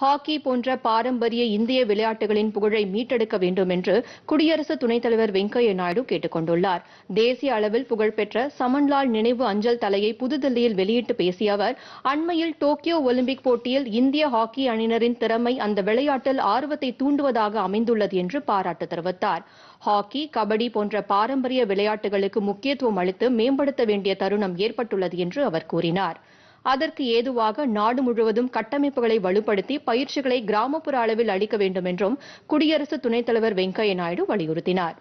hockey போன்ற பாரம்பரிய இந்திய விளையாட்டுகளின் புகழை மீட்டெடுக்க வேண்டும் என்று குடியரசு துணைத் தலைவர் வெங்கையா நாயுடு கேட்டுக் கொண்டுள்ளார் தேசிய அளவில் புகழ்பெற்ற சமன்லால் நினைவு அஞ்சல் தலையை புதுதில்லியில் வெளியிட்டு பேசிய அவர் அண்மையில் டோக்கியோ ஒலிம்பிக் போட்டியில் இந்திய ஹாக்கி அணியினரின் திறமை அந்த விளையாட்டில் ஆர்வத்தை தூண்டுவதாக அமைந்துள்ளது என்று பாராட்டு தெரிவித்தார் ஹாக்கி கபடி போன்ற பாரம்பரிய விளையாட்டுகளுக்கு முக்கியத்துவம் அளித்து மேம்படுத்த வேண்டிய தருணம் ஏற்பட்டுள்ளது என்று அவர் கூறினாா் அதற்கு ஏதுவாக நாடு முழுவதும் கட்டமைப்புகளை வலுப்படுத்தி பயிற்சிகளை கிராமப்புற அளவில் அளிக்க வேண்டும் என்றும் குடியரசு துணைத் தலைவர் வெங்கையா நாயுடு வலியுறுத்தினார்